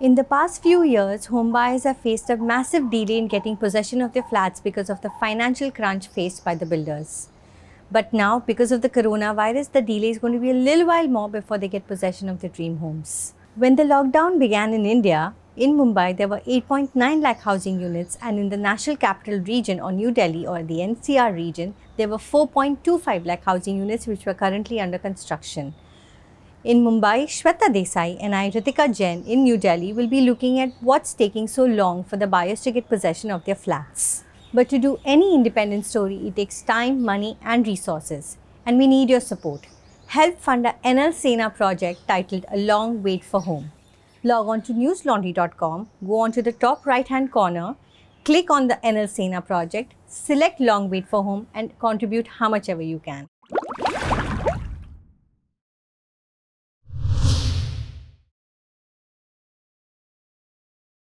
In the past few years, homebuyers have faced a massive delay in getting possession of their flats because of the financial crunch faced by the builders. But now, because of the coronavirus, the delay is going to be a little while more before they get possession of their dream homes. When the lockdown began in India, in Mumbai, there were 8.9 lakh housing units, and in the National Capital Region or New Delhi or the NCR region, there were 4.25 lakh housing units which were currently under construction. In Mumbai, Shweta Desai and I, Ritika Jain in New Delhi will be looking at what's taking so long for the buyers to get possession of their flats. But to do any independent story, it takes time, money and resources. And we need your support. Help fund our NL Sena project titled A Long Wait for Home. Log on to newslaundry.com, go on to the top right hand corner, click on the NL Sena project, select Long Wait for Home and contribute how much ever you can.